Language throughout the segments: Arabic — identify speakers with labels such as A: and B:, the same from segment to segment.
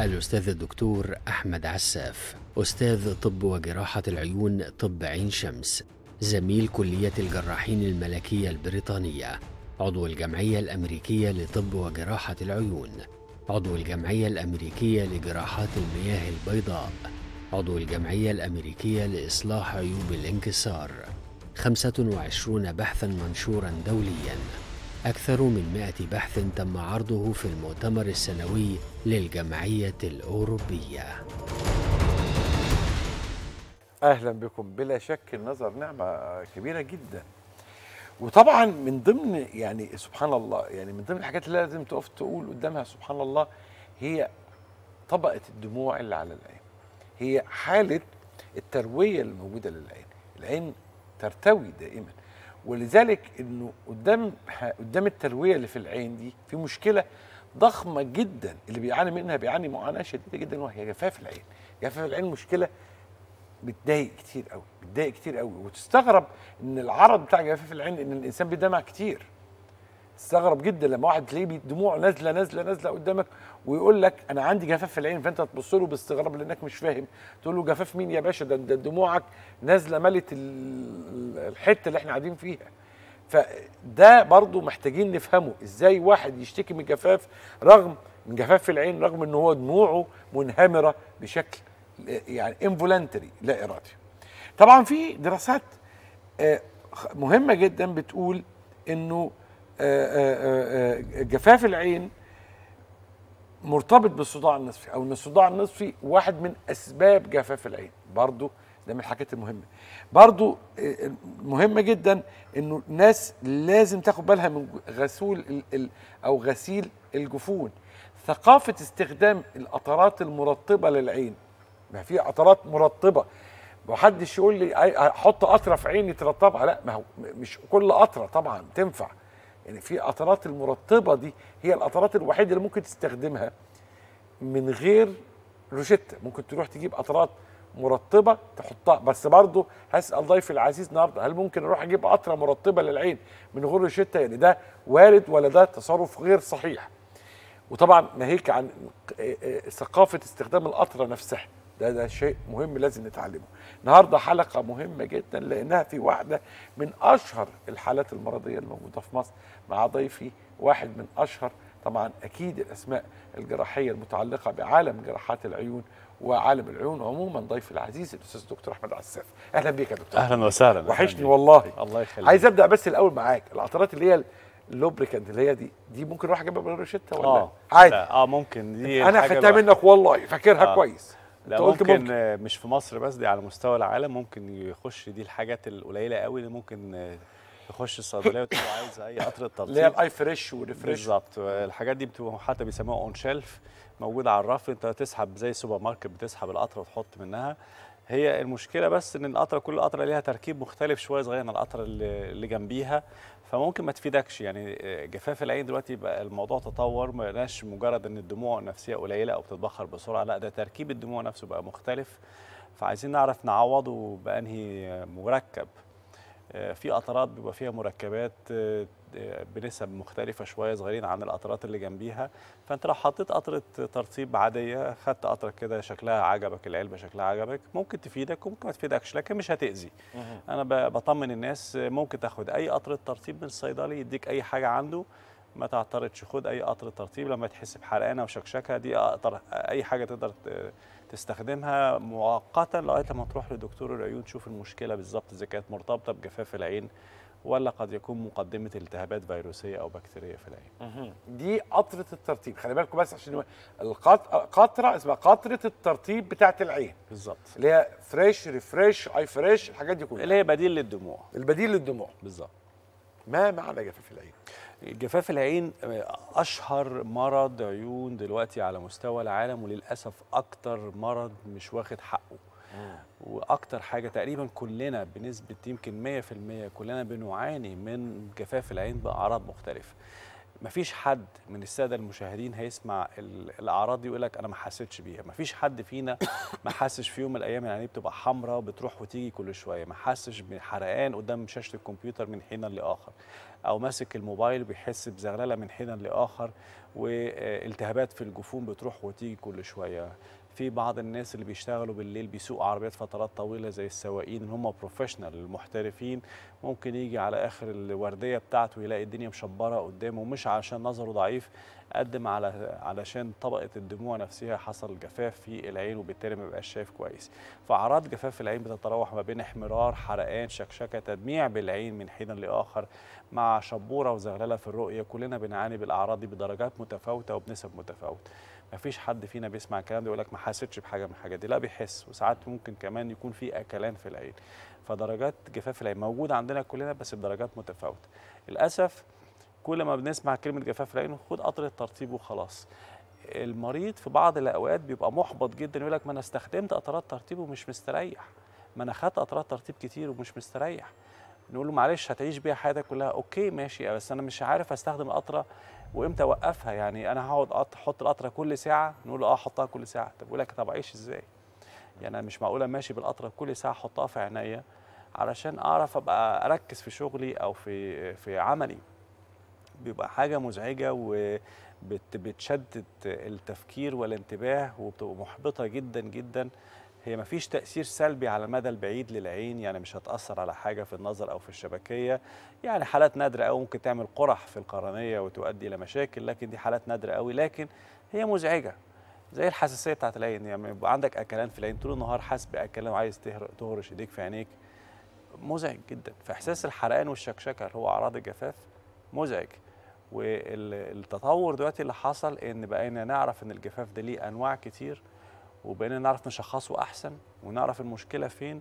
A: الأستاذ الدكتور أحمد عساف أستاذ طب وجراحة العيون طب عين شمس زميل كلية الجراحين الملكية البريطانية عضو الجمعية الأمريكية لطب وجراحة
B: العيون عضو الجمعية الأمريكية لجراحات المياه البيضاء عضو الجمعية الأمريكية لإصلاح عيوب الانكسار 25 بحثا منشورا دوليا أكثر من 100 بحث تم عرضه في المؤتمر السنوي للجمعية الأوروبية
A: أهلا بكم بلا شك النظر نعمة كبيرة جدا وطبعا من ضمن يعني سبحان الله يعني من ضمن الحاجات اللي لازم تقف تقول قدامها سبحان الله هي طبقة الدموع اللي على العين هي حالة التروية الموجودة للعين العين ترتوي دائما ولذلك انه قدام قدام الترويه اللي في العين دي في مشكله ضخمه جدا اللي بيعاني منها بيعاني معاناه شديده جدا وهي جفاف العين جفاف العين مشكله بتضايق كتير قوي بتضايق كتير قوي وتستغرب ان العرض بتاع جفاف العين ان الانسان بيدمع كتير تستغرب جدا لما واحد تلاقيه دموع نازله نازله نازله قدامك ويقول لك انا عندي جفاف في العين فانت تبص له باستغراب لانك مش فاهم تقول له جفاف مين يا باشا ده, ده دموعك نازله ملت الحته اللي احنا قاعدين فيها فده برضو محتاجين نفهمه ازاي واحد يشتكي من جفاف رغم من جفاف في العين رغم ان هو دموعه منهمره بشكل يعني انفولنتري لا ارادي طبعا في دراسات آه، مهمه جدا بتقول انه آه، آه، آه، جفاف العين مرتبط بالصداع النصفي او ان الصداع النصفي واحد من اسباب جفاف العين برضو ده من الحاجات المهمه برضو مهمه جدا انه الناس لازم تاخد بالها من غسول ال ال او غسيل الجفون ثقافه استخدام القطرات المرطبه للعين ما في قطرات مرطبه ما حدش يقول لي احط قطره في عيني ترطبها لا ما هو مش كل قطره طبعا تنفع يعني في قطرات المرطبه دي هي القطرات الوحيده اللي ممكن تستخدمها من غير روشته ممكن تروح تجيب قطرات مرطبه تحطها بس برضه هسال ضيفي العزيز النهارده هل ممكن اروح اجيب قطره مرطبه للعين من غير روشته يعني ده وارد ولا ده تصرف غير صحيح وطبعا ناهيك عن ثقافه استخدام القطره نفسها ده ده شيء مهم لازم نتعلمه النهارده حلقه مهمه جدا لانها في واحده من اشهر الحالات المرضيه الموجوده في مصر مع ضيفي واحد من اشهر طبعا اكيد الاسماء الجراحيه المتعلقه بعالم جراحات العيون وعالم العيون عموما ضيفي العزيز الاستاذ الدكتور احمد عساف اهلا بيك يا دكتور اهلا وسهلا وحشني والله الله يخليك عايز ابدا بس الاول معاك العطرات اللي هي اللوبريكانت اللي هي دي دي ممكن اروح اجيبها بالروشته ولا آه عادي اه ممكن دي انا خدتها منك والله فاكرها آه كويس لا ممكن, ممكن
B: مش في مصر بس دي على مستوى العالم ممكن يخش دي الحاجات القليله قوي اللي ممكن تخش الصيدليه وتبقى عايز اي قطره تلطيف اللي هي الاي فريش وريفريش بالظبط الحاجات دي بتبقى حتى بيسموها اون شيلف موجوده على الرف انت تسحب زي السوبر ماركت بتسحب القطره وتحط منها هي المشكله بس ان القطره كل قطره ليها تركيب مختلف شويه صغير عن القطره اللي جنبيها فممكن ما تفيدكش يعني آه، جفاف العين دلوقتي بقى الموضوع تطور ما بقاش مجرد ان الدموع النفسيه قليله او بتتبخر بسرعه لا ده تركيب الدموع نفسه بقى مختلف فعايزين نعرف نعوضه بانهي مركب آه، في قطرات بيبقى فيها مركبات آه، بنسب مختلفه شويه صغيرين عن القطرات اللي جنبيها فانت لو حطيت قطره ترطيب عاديه خدت قطره كده شكلها عجبك العلبه شكلها عجبك ممكن تفيدك وممكن ما تفيدكش لكن مش هتاذي انا بطمن الناس ممكن تاخد اي قطره ترطيب من الصيدلي يديك اي حاجه عنده ما تعترضش خد اي قطر ترطيب لما تحس بحرقانه وشكشكه دي اقدر اي حاجه تقدر تستخدمها مؤقتا لغايه لما تروح لدكتور العيون تشوف المشكله بالظبط اذا كانت مرتبطه بجفاف العين
A: ولا قد يكون مقدمه التهابات فيروسيه او بكتيريه في العين. دي قطره الترطيب خلي بالكم بس عشان القطره اسمها قطره الترطيب بتاعه العين. بالظبط. اللي هي فريش ريفريش اي فريش الحاجات دي كلها. اللي هي بديل للدموع. البديل للدموع. بالظبط. ما معنى جفاف العين؟ جفاف العين آه، اشهر
B: مرض عيون دلوقتي على مستوى العالم وللاسف اكتر مرض مش واخد حقه. واكتر حاجه تقريبا كلنا بنسبه يمكن 100% كلنا بنعاني من جفاف العين باعراض مختلفه مفيش حد من الساده المشاهدين هيسمع الاعراض دي ويقول لك انا ما حسيتش بيها مفيش حد فينا ما حسش في يوم من الايام العينيه بتبقى حمراء بتروح وتيجي كل شويه ما حسش بحرقان قدام شاشه الكمبيوتر من حين لاخر او ماسك الموبايل بيحس بزغلله من حين لاخر والتهابات في الجفون بتروح وتيجي كل شويه في بعض الناس اللي بيشتغلوا بالليل بيسوقوا عربيات فترات طويله زي السواقين اللي هم بروفيشنال المحترفين ممكن يجي على اخر الورديه بتاعته يلاقي الدنيا مشبره قدامه مش عشان نظره ضعيف قدم على علشان طبقه الدموع نفسها حصل جفاف في العين وبالتالي ما بقاش شايف كويس فاعراض جفاف العين بتتراوح ما بين احمرار حرقان شكشكه تدميع بالعين من حين لاخر مع شبوره وزغلله في الرؤيه كلنا بنعاني بالاعراض دي بدرجات متفاوته وبنسب متفاوته ما فيش حد فينا بيسمع الكلام ده يقول لك ما حسيتش بحاجه من الحاجات دي لا بيحس وساعات ممكن كمان يكون في اكلان في العين فدرجات جفاف العين موجوده عندنا كلنا بس بدرجات متفاوته للاسف كل ما بنسمع كلمه جفاف العين خد قطره الترطيب وخلاص المريض في بعض الاوقات بيبقى محبط جدا يقول لك ما انا استخدمت قطرات ترطيب ومش مستريح ما انا خدت قطرات ترطيب كتير ومش مستريح نقول له معلش هتعيش بيها حياتك كلها اوكي ماشي بس انا مش عارف استخدم القطره وامتى اوقفها يعني انا هقعد احط القطره كل ساعه نقول اه حطها كل ساعه طب يقول لك طب اعيش ازاي يعني انا مش معقوله ماشي بالقطره كل ساعه احطها في عينيا علشان اعرف ابقى اركز في شغلي او في في عملي بيبقى حاجه مزعجه و بتشدد التفكير والانتباه وبتبقى محبطه جدا جدا هي ما فيش تاثير سلبي على المدى البعيد للعين يعني مش هتاثر على حاجه في النظر او في الشبكيه يعني حالات نادره قوي ممكن تعمل قرح في القرنيه وتؤدي الى مشاكل لكن دي حالات نادره قوي لكن هي مزعجه زي الحساسيه بتاعت العين يعني يبقى عندك اكلان في العين طول النهار حاسس باكلان وعايز تهرش ايديك في عينيك مزعج جدا فاحساس الحرقان والشكشكه اللي هو اعراض الجفاف مزعج والتطور دلوقتي اللي حصل ان بقينا نعرف ان الجفاف ده ليه انواع كتير وبقينا نعرف نشخصه احسن
A: ونعرف المشكله فين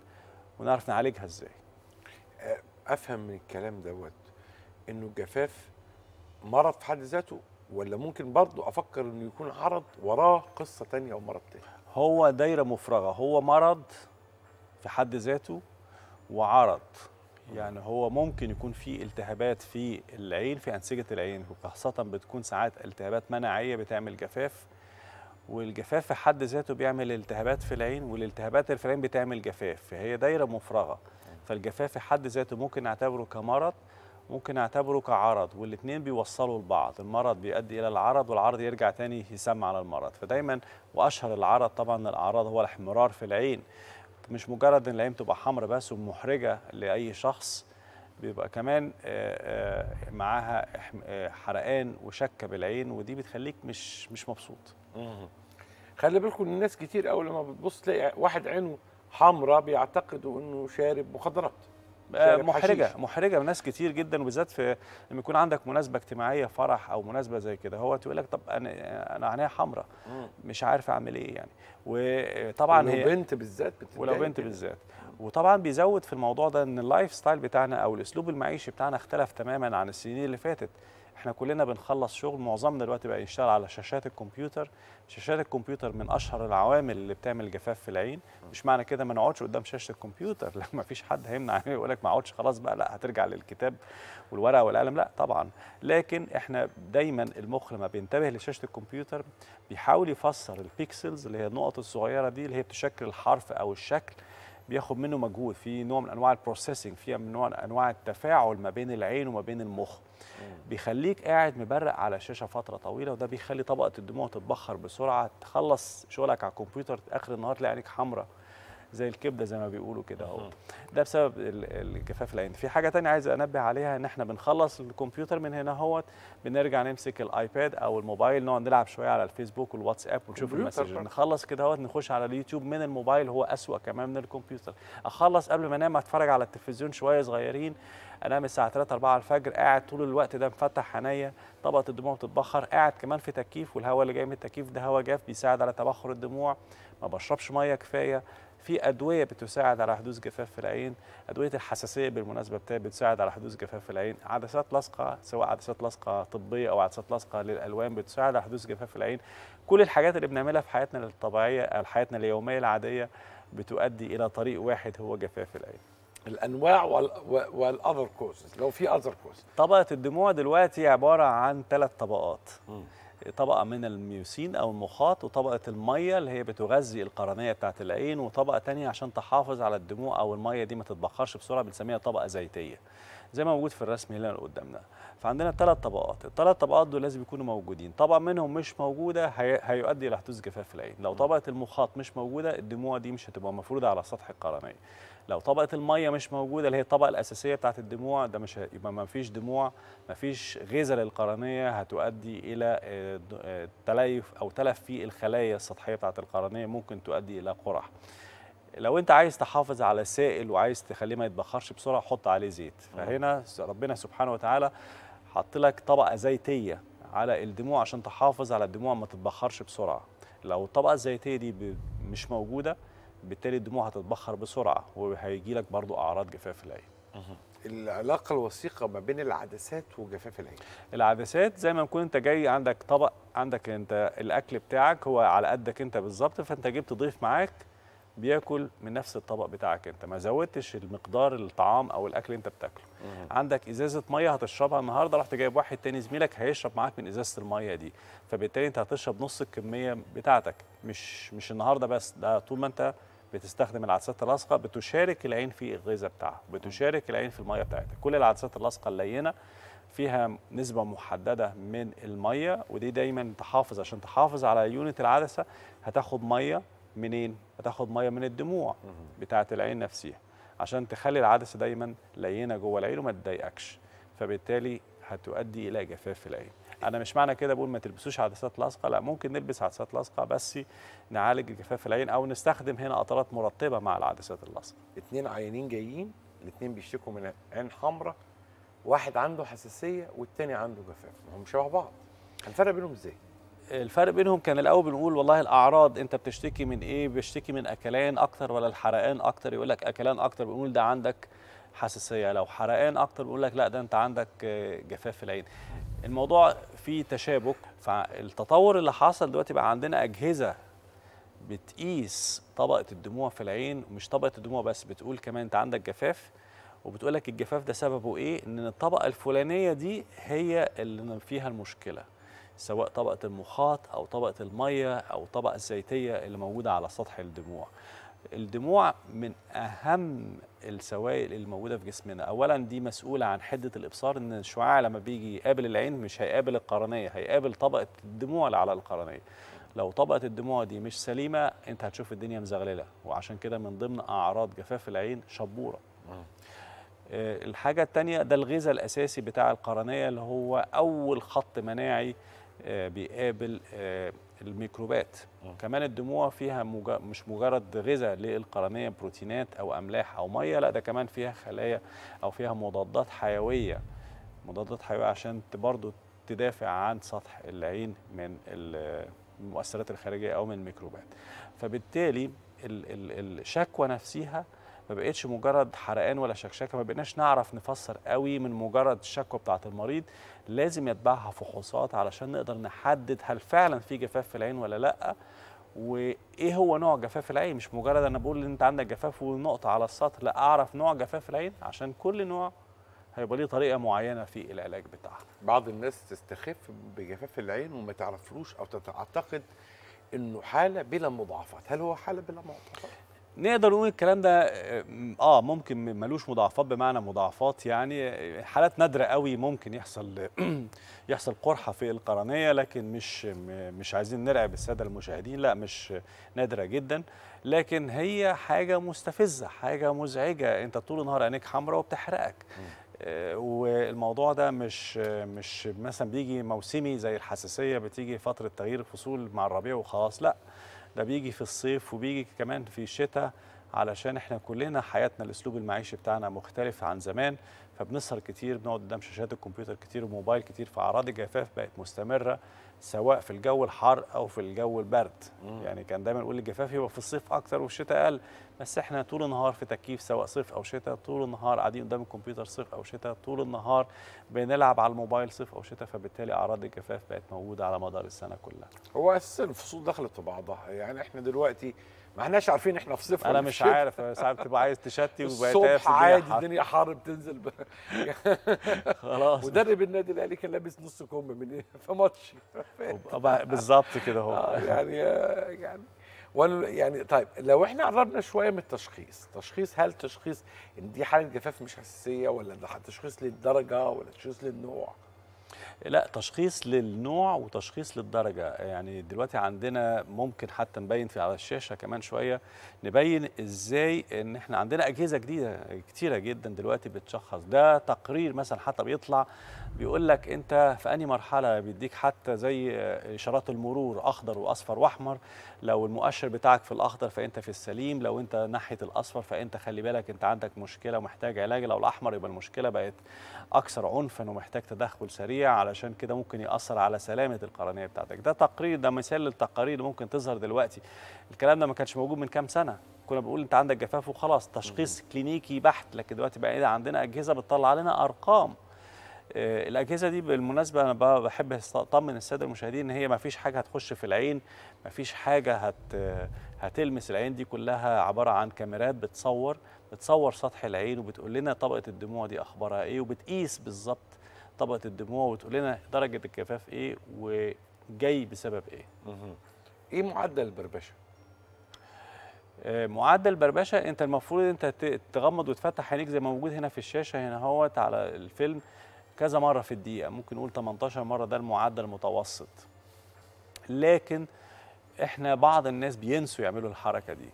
A: ونعرف نعالجها ازاي افهم من الكلام دوت انه الجفاف مرض في حد ذاته ولا ممكن برضه افكر انه يكون عرض وراه قصه تانية او مرض تاني هو دايره مفرغه هو مرض
B: في حد ذاته وعرض يعني هو ممكن يكون في التهابات في العين في انسجه العين وخاصه بتكون ساعات التهابات مناعيه بتعمل جفاف والجفاف في حد ذاته بيعمل التهابات في العين والالتهابات في العين بتعمل جفاف فهي دايره مفرغه فالجفاف في حد ذاته ممكن نعتبره كمرض ممكن نعتبره كعرض والاثنين بيوصلوا لبعض المرض بيؤدي الى العرض والعرض يرجع تاني يسمى على المرض فدايما واشهر العرض طبعا الاعراض هو الاحمرار في العين مش مجرد ان العين تبقى حمراء بس ومحرجه لاي شخص بيبقى كمان آه، آه، معاها آه، حرقان وشكه بالعين ودي بتخليك مش مش مبسوط
A: خلي بالكم الناس كتير قوي لما بتبص تلاقي واحد عينه حمراء بيعتقدوا انه شارب مخدرات آه، محرجه حشيش.
B: محرجه لناس كتير جدا وبالذات في لما يكون عندك مناسبه اجتماعيه فرح او مناسبه زي كده هو تقول لك طب انا انا عينيا حمراء مش عارف اعمل ايه يعني وطبعا ولو هي بنت
A: بالذات ولو بنت بالذات
B: وطبعا بيزود في الموضوع ده ان اللايف ستايل بتاعنا او الاسلوب المعيشي بتاعنا اختلف تماما عن السنين اللي فاتت احنا كلنا بنخلص شغل معظمنا دلوقتي بقى يشتغل على شاشات الكمبيوتر شاشات الكمبيوتر من اشهر العوامل اللي بتعمل جفاف في العين مش معنى كده ما نقعدش قدام شاشه الكمبيوتر لا ما فيش حد هيمنع يقول لك ما اقعدش خلاص بقى لا هترجع للكتاب والورقه والقلم لا طبعا لكن احنا دايما المخ لما بينتبه لشاشه الكمبيوتر بيحاول يفسر البيكسلز اللي هي النقط الصغيره دي اللي هي بتشكل الحرف او الشكل بياخد منه مجهود في نوع من انواع البروسيسنج فيها من نوع من انواع التفاعل ما بين العين وما بين المخ بيخليك قاعد مبرق على الشاشه فتره طويله وده بيخلي طبقه الدموع تتبخر بسرعه تخلص شغلك على الكمبيوتر اخر النهار تلاقي عينك حمراء زي الكبده زي ما بيقولوا كده اهو ده بسبب الجفاف العين في حاجه ثانيه عايز انبه عليها ان احنا بنخلص الكمبيوتر من هنا اهوت بنرجع نمسك الايباد او الموبايل نقعد نلعب شويه على الفيسبوك والواتساب ونشوف المسج نخلص كده اهوت نخش على اليوتيوب من الموبايل هو اسوا كمان من الكمبيوتر اخلص قبل ما انام اتفرج على التلفزيون شويه صغيرين انام الساعه 3 4 الفجر قاعد طول الوقت ده مفتح عينيا طبقه الدموع بتتبخر قاعد كمان في تكييف والهواء اللي جاي من التكييف ده هواء جاف بيساعد على تبخر الدموع ما بشربش ميه كفايه في ادويه بتساعد على حدوث جفاف في العين ادويه الحساسيه بالمناسبه بتساعد على حدوث جفاف في العين عدسات لاصقه سواء عدسات لاصقه طبيه او عدسات لاصقه للالوان بتساعد على حدوث جفاف في العين كل الحاجات اللي بنعملها في حياتنا الطبيعيه او حياتنا اليوميه العاديه بتؤدي الى طريق واحد هو جفاف العين الانواع
A: والاذر كوزز لو في اذر كوز
B: طبقه الدموع دلوقتي عباره عن ثلاث طبقات م. طبقه من الميوسين او المخاط وطبقه الميه اللي هي بتغذي القرنيه بتاعه العين وطبقه ثانيه عشان تحافظ على الدموع او الميه دي ما تتبخرش بسرعه بنسميها طبقه زيتيه زي ما موجود في الرسم اللي قدامنا فعندنا ثلاث طبقات الثلاث طبقات دول لازم يكونوا موجودين طبعا منهم مش موجوده هي... هيؤدي الى حدوث جفاف العين لو طبقه المخاط مش موجوده الدموع دي مش هتبقى مفروضه على سطح القرنيه لو طبقه الميه مش موجوده اللي هي الطبقه الاساسيه بتاعه الدموع ده مش يبقى ما فيش دموع ما فيش غذاء للقرنيه هتؤدي الى آه، آه، تليف او تلف في الخلايا السطحيه بتاعه القرنيه ممكن تؤدي الى قرح لو انت عايز تحافظ على السائل وعايز تخليه ما يتبخرش بسرعه حط عليه زيت فهنا ربنا سبحانه وتعالى حط لك طبقه زيتيه على الدموع عشان تحافظ على الدموع ما تتبخرش بسرعه لو الطبقه الزيتيه دي مش موجوده بالتالي الدموع هتتبخر بسرعه وهيجي لك برضه اعراض جفاف العين العلاقه الوثيقه
A: ما بين العدسات وجفاف العين
B: العدسات زي ما يكون انت جاي عندك طبق عندك انت الاكل بتاعك هو على قدك انت بالظبط فانت جبت ضيف معاك بياكل من نفس الطبق بتاعك انت ما زودتش المقدار الطعام او الاكل اللي انت بتاكله مم. عندك ازازه ميه هتشربها النهارده رحت جايب واحد تاني زميلك هيشرب معاك من ازازه الميه دي فبالتالي انت هتشرب نص الكميه بتاعتك مش مش النهارده بس ده طول ما انت بتستخدم العدسات اللاصقه بتشارك العين في الغذاء بتاعها بتشارك العين في الميه بتاعتها كل العدسات اللاصقه اللينه فيها نسبة محددة من المية ودي دايما تحافظ عشان تحافظ على يونت العدسة هتاخد مية منين؟ بتاخد ميه من الدموع بتاعه العين نفسها عشان تخلي العدسه دايما لينه جوه العين وما تضايقكش فبالتالي هتؤدي الى جفاف العين انا مش معنى كده بقول ما تلبسوش عدسات لاصقه لا ممكن نلبس عدسات لاصقه بس نعالج جفاف العين او نستخدم هنا قطرات مرطبه
A: مع العدسات اللاصقه اثنين عيانين جايين الاثنين بيشتكوا من عين حمراء واحد عنده حساسيه والثاني عنده جفاف هم شبه بعض هنفرق بينهم ازاي
B: الفرق بينهم كان الاول بنقول والله الاعراض انت بتشتكي من ايه بيشتكي من اكلان اكتر ولا الحرقان اكتر يقول لك اكلان اكتر بنقول ده عندك حساسيه لو حرقان اكتر بيقول لك لا ده انت عندك آه، جفاف في العين الموضوع فيه تشابك فالتطور اللي حصل دلوقتي بقى عندنا اجهزه بتقيس طبقه الدموع في العين مش طبقه الدموع بس بتقول كمان انت عندك جفاف وبتقول لك الجفاف ده سببه ايه ان الطبقه الفلانيه دي هي اللي فيها المشكله سواء طبقة المخاط أو طبقة المية أو طبقة الزيتية اللي موجودة على سطح الدموع الدموع من أهم السوائل اللي موجودة في جسمنا أولا دي مسؤولة عن حدة الإبصار إن الشعاع لما بيجي يقابل العين مش هيقابل القرنية هيقابل طبقة الدموع اللي على القرنية لو طبقة الدموع دي مش سليمة أنت هتشوف الدنيا مزغللة وعشان كده من ضمن أعراض جفاف العين شبورة آه، الحاجة التانية ده الغذاء الأساسي بتاع القرنية اللي هو أول خط مناعي آه، بيقابل آه، الميكروبات كمان الدموع فيها مج... مش مجرد غذاء للقرنيه بروتينات او املاح او ميه لا ده كمان فيها خلايا او فيها مضادات حيويه مضادات حيويه عشان برضه تدافع عن سطح العين من المؤثرات الخارجيه او من الميكروبات فبالتالي الشكوى نفسها ما بقتش مجرد حرقان ولا شكشكه ما بقيناش نعرف نفسر قوي من مجرد الشكوى بتاعه المريض لازم يتبعها فحوصات علشان نقدر نحدد هل فعلا في جفاف في العين ولا لا وايه هو نوع جفاف العين مش مجرد انا بقول ان انت عندك جفاف ونقطه على السطر لا اعرف نوع جفاف العين عشان كل نوع هيبقى ليه طريقه
A: معينه في العلاج بتاعها بعض الناس تستخف بجفاف العين وما تعرفلوش او تعتقد انه حاله بلا مضاعفات هل هو حاله بلا مضاعفات نقدر
B: نقول الكلام ده اه, آه، ممكن ملوش مضاعفات بمعنى مضاعفات يعني حالات نادره قوي ممكن يحصل يحصل قرحه في القرنيه لكن مش مش عايزين نرعب الساده المشاهدين لا مش نادره جدا لكن هي حاجه مستفزه حاجه مزعجه انت طول النهار عينيك حمراء وبتحرقك آه، والموضوع ده مش مش مثلا بيجي موسمي زي الحساسيه بتيجي فتره تغيير الفصول مع الربيع وخلاص لا ده بيجي في الصيف وبيجي كمان في الشتاء علشان احنا كلنا حياتنا الاسلوب المعيشي بتاعنا مختلف عن زمان فبنسهر كتير بنقعد قدام شاشات الكمبيوتر كتير وموبايل كتير فاعراض الجفاف بقت مستمره سواء في الجو الحار او في الجو البرد مم. يعني كان دايما نقول الجفاف يبقى في الصيف اكتر والشتاء اقل بس احنا طول النهار في تكييف سواء صيف او شتاء طول النهار قاعدين قدام الكمبيوتر صيف او شتاء طول النهار بنلعب على الموبايل صيف او شتاء فبالتالي اعراض الجفاف بقت موجوده على مدار السنه كلها
A: هو اساسا الفصول دخلت في بعضها يعني احنا دلوقتي ما احناش عارفين احنا في صفر انا مش عارف ساعات بتبقى
B: عايز تشتي وبقيت عادي الدنيا
A: حر بتنزل ب... خلاص مدرب النادي الاهلي كان لابس نص كم من ايه في ماتش بالظبط كده هو آه، يعني آه، يعني وانا يعني طيب لو احنا قربنا شويه من التشخيص تشخيص هل تشخيص ان دي حاله جفاف مش حساسيه ولا ده تشخيص للدرجه ولا تشخيص للنوع
B: لا تشخيص للنوع وتشخيص للدرجة يعني دلوقتي عندنا ممكن حتى نبين في على الشاشة كمان شوية نبين ازاي ان احنا عندنا اجهزة جديدة كتيرة جدا دلوقتي بتشخص ده تقرير مثلا حتى بيطلع بيقول لك انت في انهي مرحلة بيديك حتى زي اشارات المرور اخضر واصفر واحمر لو المؤشر بتاعك في الاخضر فانت في السليم لو انت ناحية الاصفر فانت خلي بالك انت عندك مشكلة ومحتاج علاج لو الاحمر يبقى المشكلة بقت اكثر عنفا ومحتاج تدخل سريع سريع علشان كده ممكن ياثر على سلامه القرنيه بتاعتك ده تقرير ده مثال للتقارير ممكن تظهر دلوقتي الكلام ده ما كانش موجود من كام سنه كنا بنقول انت عندك جفاف وخلاص تشخيص كلينيكي بحت لكن دلوقتي بقى إيه عندنا اجهزه بتطلع لنا ارقام آه، الاجهزه دي بالمناسبه انا بحب اطمن الساده المشاهدين ان هي ما فيش حاجه هتخش في العين ما فيش حاجه هت هتلمس العين دي كلها عباره عن كاميرات بتصور بتصور سطح العين وبتقول لنا طبقه الدموع دي اخبارها ايه وبتقيس بالظبط طبقه الدموع وتقول لنا درجه الجفاف ايه وجاي بسبب ايه. ايه معدل البربشه؟ آه، معدل البربشه انت المفروض انت تغمض وتفتح عينيك زي ما موجود هنا في الشاشه هنا اهوت على الفيلم كذا مره في الدقيقه ممكن نقول 18 مره ده المعدل المتوسط. لكن احنا بعض الناس بينسوا يعملوا الحركه دي.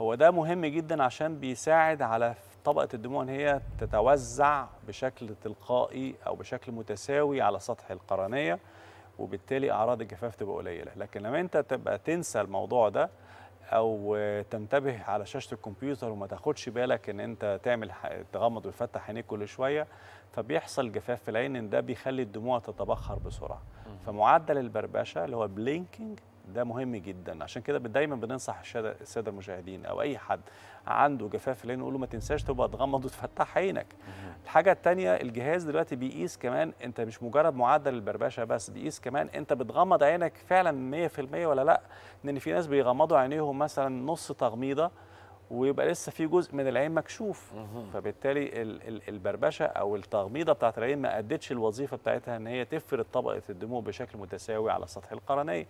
B: هو ده مهم جدا عشان بيساعد على طبقه الدموع هي تتوزع بشكل تلقائي او بشكل متساوي على سطح القرنيه وبالتالي اعراض الجفاف تبقى قليله لكن لما انت تبقى تنسى الموضوع ده او تنتبه على شاشه الكمبيوتر وما تاخدش بالك ان انت تعمل تغمض وتفتح عينيك كل شويه فبيحصل جفاف في العين ان ده بيخلي الدموع تتبخر بسرعه فمعدل البربشه اللي هو بلينكينج ده مهم جدا عشان كده دايما بننصح الساده المشاهدين او اي حد عنده جفاف العين نقول له ما تنساش تبقى تغمض وتفتح عينك الحاجه الثانيه الجهاز دلوقتي بيقيس كمان انت مش مجرد معدل البربشه بس بيقيس كمان انت بتغمض عينك فعلا 100% ولا لا لان في ناس بيغمضوا عينيهم مثلا نص تغميضه ويبقى لسه في جزء من العين مكشوف فبالتالي البربشه او التغميضه بتاعت العين ما ادتش الوظيفه بتاعتها ان هي تفرد طبقه الدموع بشكل متساوي على سطح القرنيه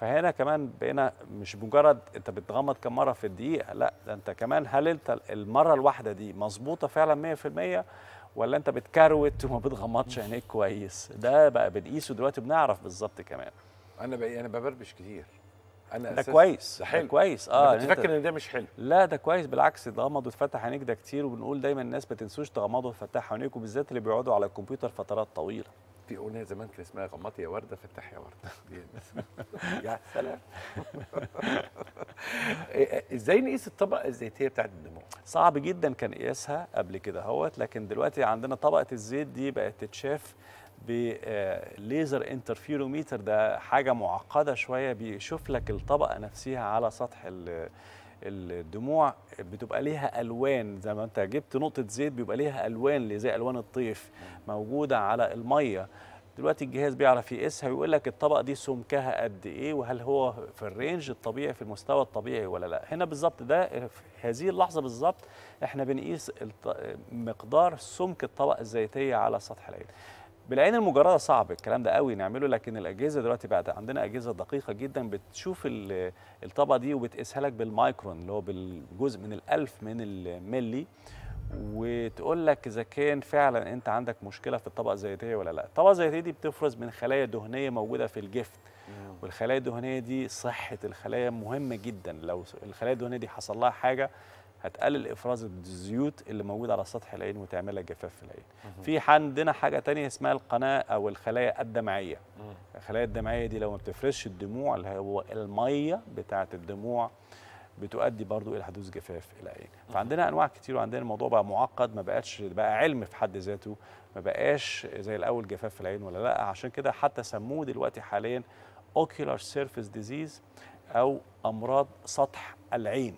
B: فهنا كمان بقينا مش مجرد انت بتغمض كم مره في الدقيقه لا ده انت كمان هل انت المره الواحده دي مظبوطه فعلا 100% ولا انت بتكروت وما بتغمضش عينيك كويس ده بقى بنقيسه دلوقتي بنعرف بالظبط كمان
A: انا بقى انا يعني ببربش كتير انا ده كويس ده حلو كويس اه انت فاكر ان ده مش حلو
B: لا ده كويس بالعكس تغمض وتفتح عينيك ده كتير وبنقول دايما الناس ما تنسوش تغمضوا وتفتحوا عينيك وبالذات اللي بيقعدوا على الكمبيوتر فترات طويله في اغنيه زمان كان اسمها غمطي يا ورده فتحي يا ورده
A: يا يعني سلام إيه، إيه، ازاي
B: نقيس الطبقه الزيتيه بتاعت الدموع صعب جدا كان قياسها قبل كده اهوت لكن دلوقتي عندنا طبقه الزيت دي بقت تتشاف بليزر انترفيروميتر آه، ده حاجه معقده شويه بيشوف لك الطبقه نفسها على سطح الدموع بتبقى ليها الوان زي ما انت جبت نقطه زيت بيبقى ليها الوان زي الوان الطيف موجوده على الميه دلوقتي الجهاز بيعرف يقيسها ويقول لك الطبق دي سمكها قد ايه وهل هو في الرينج الطبيعي في المستوى الطبيعي ولا لا هنا بالظبط ده في هذه اللحظه بالظبط احنا بنقيس مقدار سمك الطبق الزيتيه على سطح العين بالعين المجرده صعب الكلام ده قوي نعمله لكن الاجهزه دلوقتي بقت عندنا اجهزه دقيقه جدا بتشوف الطبقه دي وبتقيسها لك بالمايكرون اللي هو بالجزء من الالف من الملي وتقول لك اذا كان فعلا انت عندك مشكله في الطبقه الزيتيه ولا لا الطبقه الزيتيه دي بتفرز من خلايا دهنيه موجوده في الجفت والخلايا الدهنيه دي صحه الخلايا مهمه جدا لو الخلايا الدهنيه دي حصل لها حاجه هتقلل افراز الزيوت اللي موجوده على سطح العين وتعمل لك جفاف في العين في عندنا حاجه تانية اسمها القناه او الخلايا الدمعيه الخلايا الدمعيه دي لو ما بتفرزش الدموع اللي هو الميه بتاعه الدموع بتؤدي برضو الى حدوث جفاف العين فعندنا انواع كتير وعندنا الموضوع بقى معقد ما بقاش بقى علم في حد ذاته ما بقاش زي الاول جفاف في العين ولا لا عشان كده حتى سموه دلوقتي حاليا اوكيولار سيرفيس ديزيز او امراض سطح العين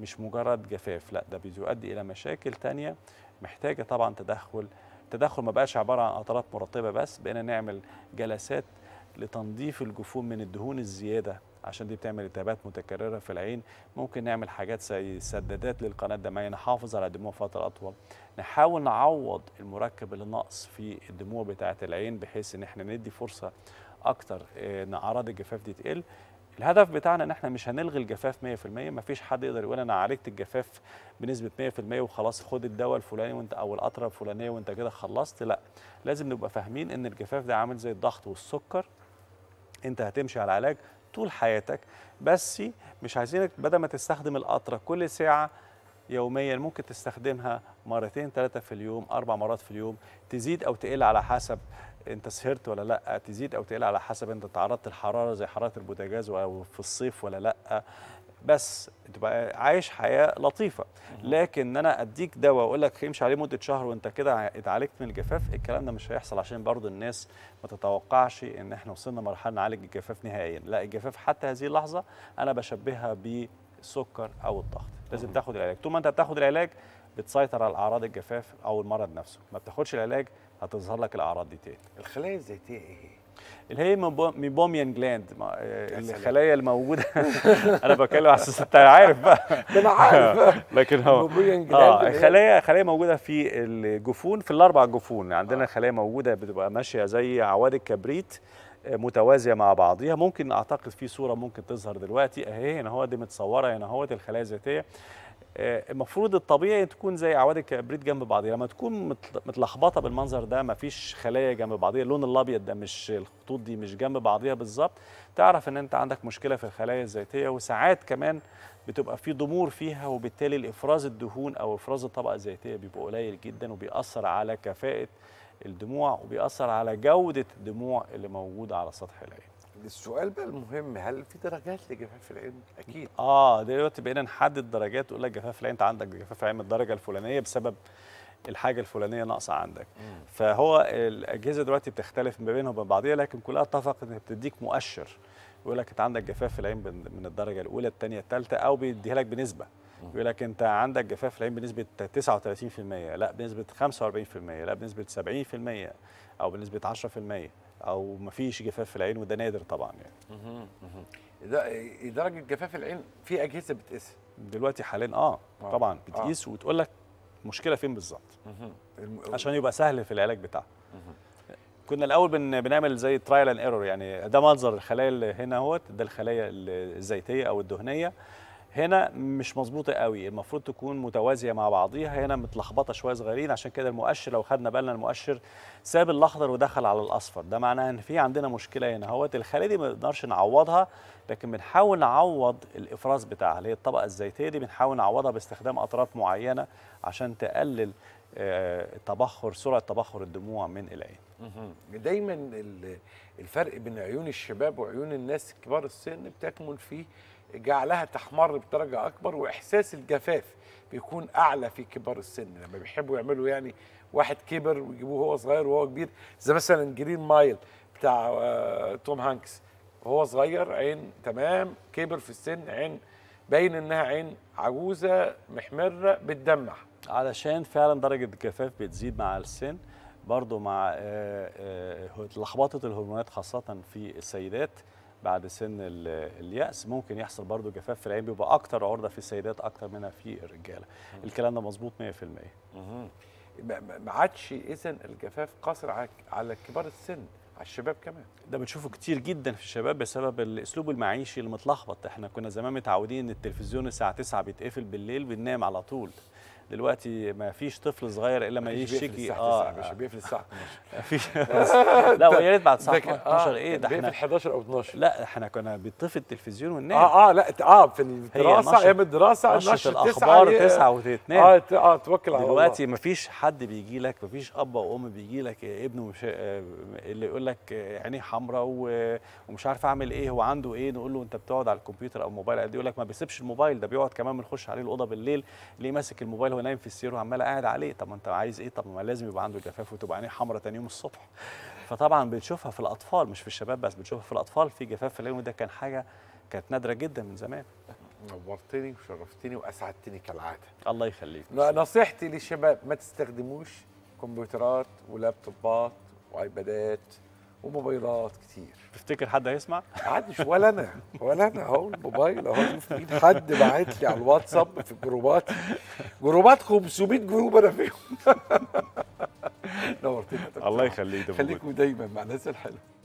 B: مش مجرد جفاف لا ده بيؤدي الى مشاكل تانية محتاجه طبعا تدخل التدخل ما بقاش عباره عن قطرات مرطبه بس بقينا نعمل جلسات لتنظيف الجفون من الدهون الزياده عشان دي بتعمل التهابات متكرره في العين ممكن نعمل حاجات زي سدادات للقناه الدمويه نحافظ على الدموع فتره اطول نحاول نعوض المركب اللي ناقص في الدموع بتاعه العين بحيث ان احنا ندي فرصه اكتر ان اعراض الجفاف دي تقل الهدف بتاعنا ان احنا مش هنلغي الجفاف 100% مفيش حد يقدر يقول انا عالجت الجفاف بنسبه 100% وخلاص خد الدواء الفلاني وانت او القطره الفلانيه وانت كده خلصت لا لازم نبقى فاهمين ان الجفاف ده عامل زي الضغط والسكر انت هتمشي على العلاج طول حياتك بس مش عايزينك بدل ما تستخدم القطره كل ساعه يوميا ممكن تستخدمها مرتين ثلاثه في اليوم اربع مرات في اليوم تزيد او تقل على حسب انت سهرت ولا لا تزيد او تقل على حسب انت تعرضت للحراره زي حراره البوتاجاز او في الصيف ولا لا بس تبقى عايش حياه لطيفه لكن ان انا اديك دواء واقول لك امشي عليه مده شهر وانت كده اتعالجت من الجفاف الكلام ده مش هيحصل عشان برضه الناس ما تتوقعش ان احنا وصلنا مرحله نعالج الجفاف نهائيا لا الجفاف حتى هذه اللحظه انا بشبهها بالسكر او الضغط لازم تاخد العلاج طول ما انت بتاخد العلاج بتسيطر على اعراض الجفاف او المرض نفسه ما بتاخدش العلاج هتظهر لك الاعراض دي تاني
A: الخلايا الذاتيه ايه
B: اللي هي ميبوميان جلاند آه، الخلايا الموجوده انا بتكلم على اساس انت عارف بقى انا عارف لكن هو اه الخلايا خلايا موجوده في الجفون في الاربع جفون عندنا آه. خلايا موجوده بتبقى ماشيه زي عواد الكبريت آه، متوازيه مع بعضيها ممكن اعتقد في صوره ممكن تظهر دلوقتي اهي هنا هو دي متصوره هنا دي الخلايا الذاتيه المفروض الطبيعي تكون زي اعواد الكبريت جنب بعضيها لما تكون متلخبطه بالمنظر ده مفيش خلايا جنب بعضيها اللون الابيض ده مش الخطوط دي مش جنب بعضيها بالظبط تعرف ان انت عندك مشكله في الخلايا الزيتيه وساعات كمان بتبقى في ضمور فيها وبالتالي الافراز الدهون او افراز الطبقه الزيتيه بيبقى قليل جدا وبيأثر على كفاءه الدموع وبيأثر على جوده الدموع اللي موجوده على سطح العين
A: السؤال بقى المهم هل في درجات لجفاف العين؟ اكيد
B: اه دلوقتي بقينا نحدد درجات تقول لك جفاف العين انت عندك جفاف العين الدرجه الفلانيه بسبب الحاجه الفلانيه ناقصه عندك مم. فهو الاجهزه دلوقتي بتختلف ما بينهم وبين بعضيها لكن كلها اتفقت انها بتديك مؤشر يقول لك انت عندك جفاف العين من الدرجه الاولى الثانيه الثالثه او بيديها لك بنسبه يقول لك انت عندك جفاف العين بنسبه 39% لا بنسبه 45% لا بنسبه 70% او بنسبه 10% او ما فيش جفاف في العين وده نادر طبعا يعني
A: اها
B: درجه جفاف العين في اجهزه بتقيسها دلوقتي حاليا آه, اه طبعا آه. بتقيس آه. وتقول لك مشكله فين بالظبط عشان يبقى سهل في العلاج بتاعها كنا الاول بن بنعمل زي ترايل اند ايرور يعني ده منظر الخلايا اللي هنا اهوت ده الخلايا الزيتيه او الدهنيه هنا مش مظبوطه قوي المفروض تكون متوازيه مع بعضيها هنا متلخبطه شويه صغيرين عشان كده المؤشر لو خدنا بالنا المؤشر ساب الاخضر ودخل على الاصفر ده معناه ان في عندنا مشكله هنا هوت الخليه دي ما نقدرش نعوضها لكن بنحاول نعوض الافراز بتاعها اللي هي الطبقه الزيتيه دي بنحاول نعوضها باستخدام اطراف معينه عشان تقلل آه، التبخر سرعه تبخر
A: الدموع من العين دايما الفرق بين عيون الشباب وعيون الناس كبار السن بتكمن في جعلها تحمر بدرجه اكبر واحساس الجفاف بيكون اعلى في كبار السن لما بيحبوا يعملوا يعني واحد كبر ويجيبوه هو صغير وهو كبير زي مثلا جرين مايل بتاع آه، توم هانكس وهو صغير عين تمام كبر في السن عين باين انها عين عجوزه محمره بتدمع علشان فعلا درجه الجفاف بتزيد مع السن
B: برضه مع آه، آه، لخبطه الهرمونات خاصه في السيدات بعد سن اليأس ممكن يحصل برضو جفاف في العين بيبقى أكتر عرضة في السيدات أكتر منها
A: في الرجالة الكلام ده مظبوط 100% ما عادش إذا الجفاف قاصر على كبار السن على الشباب كمان ده بنشوفه كتير جدا في الشباب
B: بسبب الاسلوب المعيشي المتلخبط احنا كنا زمان متعودين ان التلفزيون الساعه 9 بيتقفل بالليل بننام على طول دلوقتي ما فيش طفل صغير الا ما يشكي اه يا باشا
A: بيقفل الساعه 12 لا ويا ريت بعد الساعه 12 آه، ايه ده احنا بيقفل
B: 11 او 12 لا احنا كنا بيطفي التلفزيون وننام اه
A: اه لا اه في الدراسه ايام الدراسه نشر الاخبار 9 و2 اه آه،, اه توكل على الله دلوقتي ما
B: فيش حد بيجي لك ما فيش اب وام بيجي لك ابنه مش آه، اللي يقول لك عينيه حمراء ومش عارف اعمل ايه هو عنده ايه نقول له انت بتقعد على الكمبيوتر او الموبايل قد يقول لك ما بيسيبش الموبايل ده بيقعد كمان بنخش عليه الاوضه بالليل ليه ماسك الموبايل وهو نايم في السرير وعمال قاعد عليه طب ما انت عايز ايه طب ما لازم يبقى عنده جفاف وتبقى عينيه حمراء ثاني يوم الصبح فطبعا بنشوفها في الاطفال مش في الشباب بس بنشوفها في الاطفال في جفاف في العين وده كان حاجه كانت نادره جدا من زمان
A: نورتني وشرفتني واسعدتني كالعاده الله يخليك نصيحتي للشباب ما تستخدموش كمبيوترات ولابتوبات وايبادات وموبايلات كتير تفتكر حد هيسمع؟ محدش ولا انا ولا انا اهو الموبايل اهو شوف مين حد باعت لي على الواتساب في جروبات جروبات 500 جروب انا فيهم نورتنا
B: الله يخليك خليكم
A: دايما مع الناس الحلوه